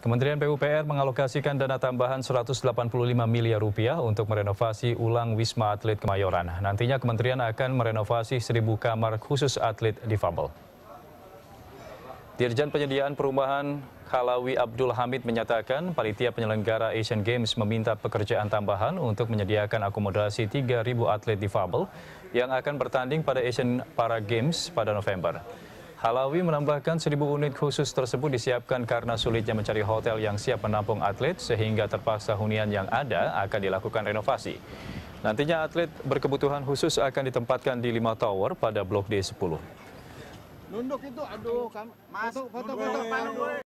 Kementerian PUPR mengalokasikan dana tambahan 185 miliar rupiah untuk merenovasi ulang Wisma Atlet Kemayoran. Nantinya kementerian akan merenovasi 1000 kamar khusus atlet difabel. Dirjen Penyediaan Perumahan Halawi Abdul Hamid menyatakan panitia penyelenggara Asian Games meminta pekerjaan tambahan untuk menyediakan akomodasi 3.000 atlet difabel yang akan bertanding pada Asian Para Games pada November. Halawi menambahkan 1.000 unit khusus tersebut disiapkan karena sulitnya mencari hotel yang siap menampung atlet sehingga terpaksa hunian yang ada akan dilakukan renovasi. Nantinya atlet berkebutuhan khusus akan ditempatkan di 5 tower pada Blok D10. Nunduk itu, aduh, mas, foto-foto,